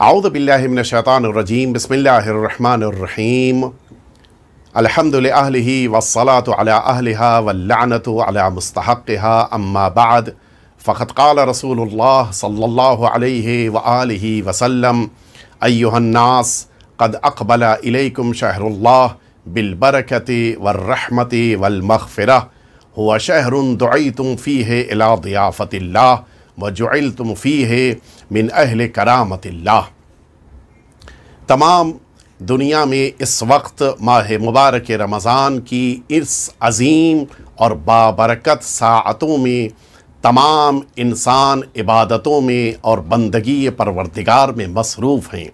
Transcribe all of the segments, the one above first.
أعوذ بالله من الشيطان الرجيم بسم الله الرحمن الرحيم الحمد لأهله والصلاة على أهلها واللعنة على مستحقها أما بعد فقد قال رسول الله صلى الله عليه وآله وسلم أيها الناس قد أقبل إليكم شهر الله بالبركة والرحمة والمغفرة هو شهر دعيتم فيه إلى ضيافة الله وَجُعِلْتُمْ فِيهِ مِنْ اَهْلِ اہل کرامت تمام دنیا میں اس وقت ماہ مبارک رمضان کی اس عظیم اور بابرکت ساعتوں میں تمام انسان عبادتوں میں اور بندگی پروردگار میں مصروف ہیں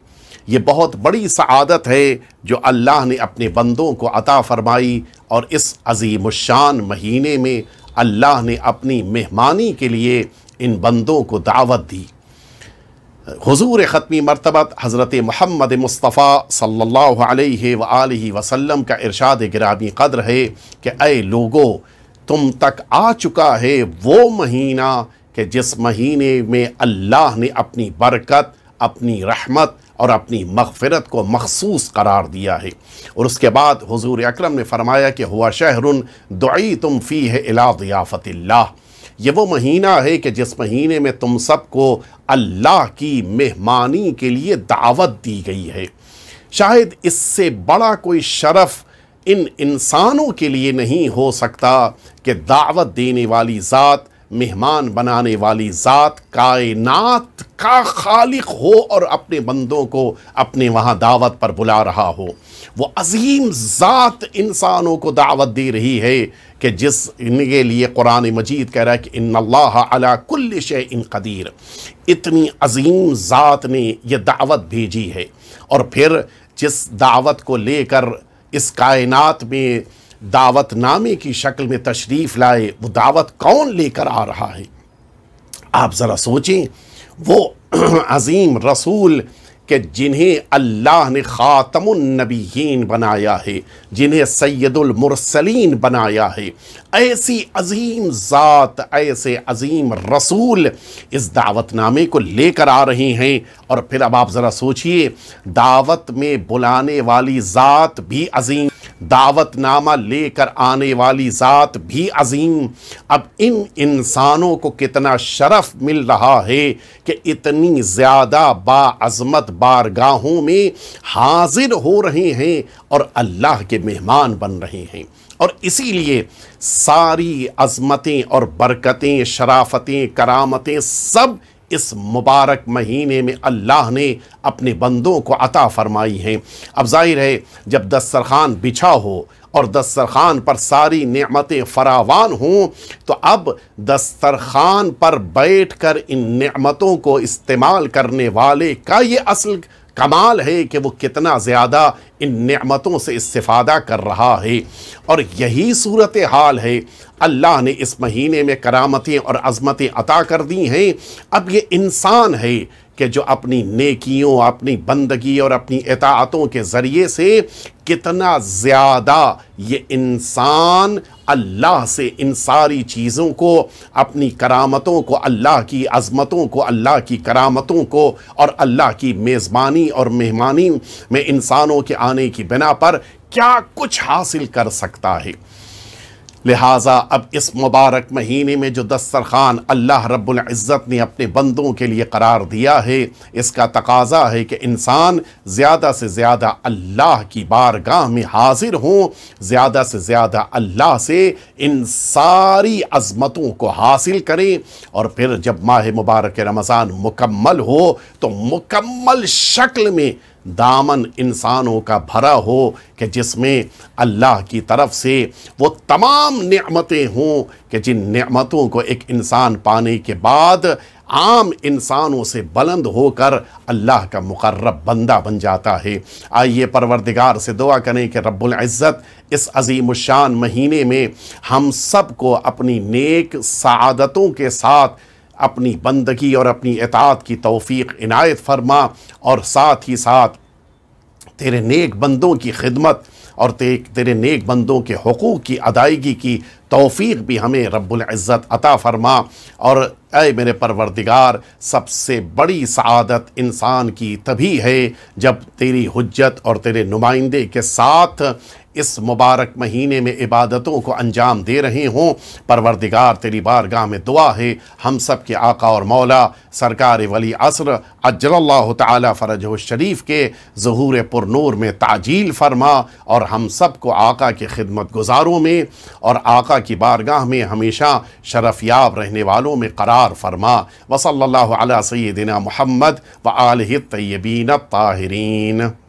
یہ بہت بڑی سعادت ہے جو اللہ نے اپنے بندوں کو عطا فرمائی اور اس عظیم الشان مہینے میں اللہ نے اپنی مہمانی کے لیے ان بندوں کو دعوت دی حضور ختمی مرتبت حضرت محمد مصطفیٰ صلی اللہ علیہ وآلہ وسلم کا ارشاد گرامی قدر ہے کہ اے لوگو تم تک آ چکا ہے وہ مہینہ کہ جس مہینے میں اللہ نے اپنی برکت اپنی رحمت اور اپنی مغفرت کو مخصوص قرار دیا ہے اور اس کے بعد حضور اکرم نے فرمایا کہ ہوا شہر دعی تم فی ہے ضیافت اللہ یہ وہ مہینہ ہے کہ جس مہینے میں تم سب کو اللہ کی مہمانی کے لیے دعوت دی گئی ہے شاید اس سے بڑا کوئی شرف ان انسانوں کے لیے نہیں ہو سکتا کہ دعوت دینے والی ذات مہمان بنانے والی ذات کائنات کا خالق ہو اور اپنے بندوں کو اپنے وہاں دعوت پر بلا رہا ہو وہ عظیم ذات انسانوں کو دعوت دے رہی ہے کہ جس ان کے لیے قرآن مجید کہہ رہا ہے کہ ان اللہ کل شے ان قدیر اتنی عظیم ذات نے یہ دعوت بھیجی ہے اور پھر جس دعوت کو لے کر اس کائنات میں دعوت نامے کی شکل میں تشریف لائے وہ دعوت کون لے کر آ رہا ہے آپ ذرا سوچیں وہ عظیم رسول کہ جنہیں اللہ نے خاتم النبیین بنایا ہے جنہیں سید المرسلین بنایا ہے ایسی عظیم ذات ایسے عظیم رسول اس دعوت نامے کو لے کر آ رہے ہیں اور پھر اب آپ ذرا سوچئے دعوت میں بلانے والی ذات بھی عظیم دعوت نامہ لے کر آنے والی ذات بھی عظیم اب ان انسانوں کو کتنا شرف مل رہا ہے کہ اتنی زیادہ باعظمت بارگاہوں میں حاضر ہو رہے ہیں اور اللہ کے مہمان بن رہے ہیں اور اسی لیے ساری عظمتیں اور برکتیں شرافتیں کرامتیں سب اس مبارک مہینے میں اللہ نے اپنے بندوں کو عطا فرمائی ہیں اب ظاہر ہے جب دسترخوان بچھا ہو اور دسترخوان پر ساری نعمتیں فراوان ہوں تو اب دسترخوان پر بیٹھ کر ان نعمتوں کو استعمال کرنے والے کا یہ اصل کمال ہے کہ وہ کتنا زیادہ ان نعمتوں سے استفادہ کر رہا ہے اور یہی صورتحال ہے اللہ نے اس مہینے میں کرامتیں اور عظمتیں عطا کر دی ہیں اب یہ انسان ہے کہ جو اپنی نیکیوں اپنی بندگی اور اپنی اطاعتوں کے ذریعے سے کتنا زیادہ یہ انسان اللہ سے ان ساری چیزوں کو اپنی کرامتوں کو اللہ کی عظمتوں کو اللہ کی کرامتوں کو اور اللہ کی میزبانی اور مہمانی میں انسانوں کے آنے کی بنا پر کیا کچھ حاصل کر سکتا ہے لہٰذا اب اس مبارک مہینے میں جو دسترخوان اللہ رب العزت نے اپنے بندوں کے لیے قرار دیا ہے اس کا تقاضا ہے کہ انسان زیادہ سے زیادہ اللہ کی بارگاہ میں حاضر ہوں زیادہ سے زیادہ اللہ سے ان ساری عظمتوں کو حاصل کریں اور پھر جب ماہ مبارک رمضان مکمل ہو تو مکمل شکل میں دامن انسانوں کا بھرا ہو کہ جس میں اللہ کی طرف سے وہ تمام نعمتیں ہوں کہ جن نعمتوں کو ایک انسان پانے کے بعد عام انسانوں سے بلند ہو کر اللہ کا مقرب بندہ بن جاتا ہے آئیے پروردگار سے دعا کریں کہ رب العزت اس عظیم الشان مہینے میں ہم سب کو اپنی نیک سعادتوں کے ساتھ اپنی بندگی اور اپنی اطاعت کی توفیق عنایت فرما اور ساتھ ہی ساتھ تیرے نیک بندوں کی خدمت اور تیرے نیک بندوں کے حقوق کی ادائیگی کی توفیق بھی ہمیں رب العزت عطا فرما اور اے میرے پروردگار سب سے بڑی سعادت انسان کی تبھی ہے جب تیری حجت اور تیرے نمائندے کے ساتھ اس مبارک مہینے میں عبادتوں کو انجام دے رہے ہوں پروردگار تیری بارگاہ میں دعا ہے ہم سب کے آقا اور مولا سرکار ولی عصر عجل اللہ تعالی فرج و شریف کے پر نور میں تعجیل فرما اور ہم سب کو آقا کے خدمت گزاروں میں اور آقا کی بارگاہ میں ہمیشہ شرف یاب رہنے والوں میں قرار فرما وصل اللہ علیہ سیدنا محمد و الطیبین الطاہرین